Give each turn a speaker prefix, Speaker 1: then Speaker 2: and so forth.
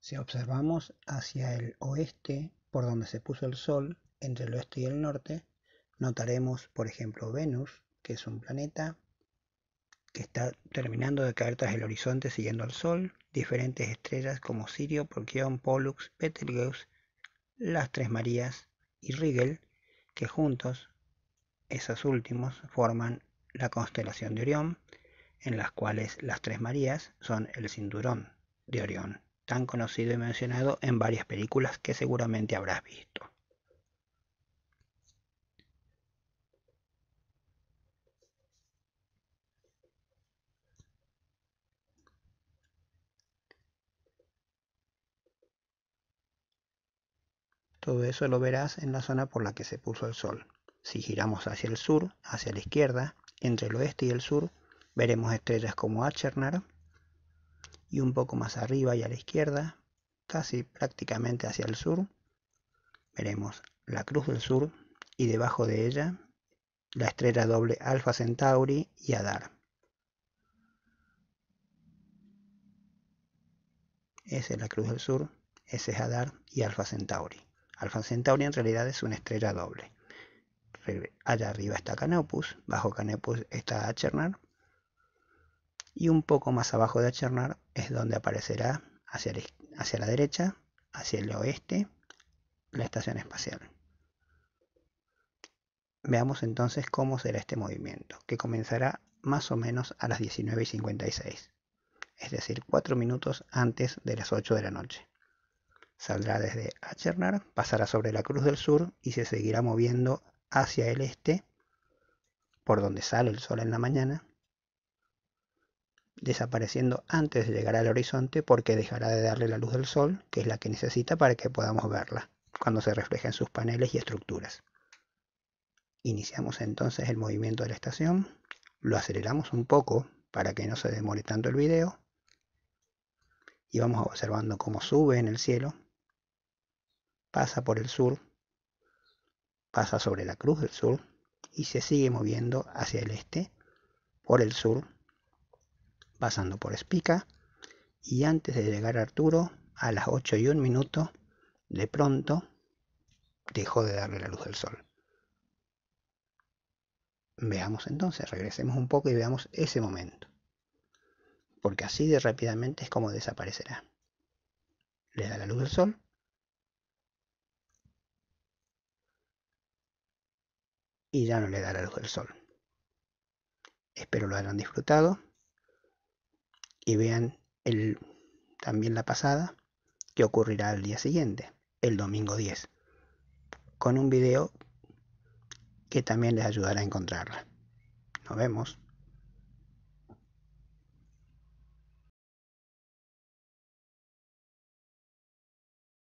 Speaker 1: Si observamos hacia el oeste, por donde se puso el Sol, entre el oeste y el norte, notaremos, por ejemplo, Venus, que es un planeta que está terminando de caer tras el horizonte siguiendo al Sol, diferentes estrellas como Sirio, Procyon, Pollux, Betelgeuse, las Tres Marías y Rigel, que juntos, esos últimos, forman la constelación de Orión, en las cuales las tres Marías son el cinturón de Orión, tan conocido y mencionado en varias películas que seguramente habrás visto. Todo eso lo verás en la zona por la que se puso el Sol. Si giramos hacia el sur, hacia la izquierda, entre el oeste y el sur, Veremos estrellas como Achernar y un poco más arriba y a la izquierda, casi prácticamente hacia el sur, veremos la Cruz del Sur y debajo de ella la estrella doble Alpha Centauri y Adar. Esa es la Cruz del Sur, ese es Adar y Alpha Centauri. Alpha Centauri en realidad es una estrella doble. Allá arriba está Canopus, bajo Canopus está Achernar y un poco más abajo de Achernar es donde aparecerá hacia, la derecha, hacia el oeste, la estación espacial. Veamos entonces cómo será este movimiento, que comenzará más o menos a las 19.56, es decir, 4 minutos antes de las 8 de la noche. Saldrá desde Achernar, pasará sobre la Cruz del Sur y se seguirá moviendo hacia el este, por donde sale el sol en la mañana, desapareciendo antes de llegar al horizonte porque dejará de darle la luz del sol, que es la que necesita para que podamos verla cuando se refleja en sus paneles y estructuras. Iniciamos entonces el movimiento de la estación, lo aceleramos un poco para que no se demore tanto el video y vamos observando cómo sube en el cielo, pasa por el sur, pasa sobre la cruz del sur y se sigue moviendo hacia el este por el sur pasando por Espica y antes de llegar Arturo, a las 8 y un minuto, de pronto, dejó de darle la luz del sol. Veamos entonces, regresemos un poco y veamos ese momento. Porque así de rápidamente es como desaparecerá. Le da la luz del sol. Y ya no le da la luz del sol. Espero lo hayan disfrutado y vean también la pasada que ocurrirá el día siguiente, el domingo 10, con un video que también les ayudará a encontrarla. Nos vemos.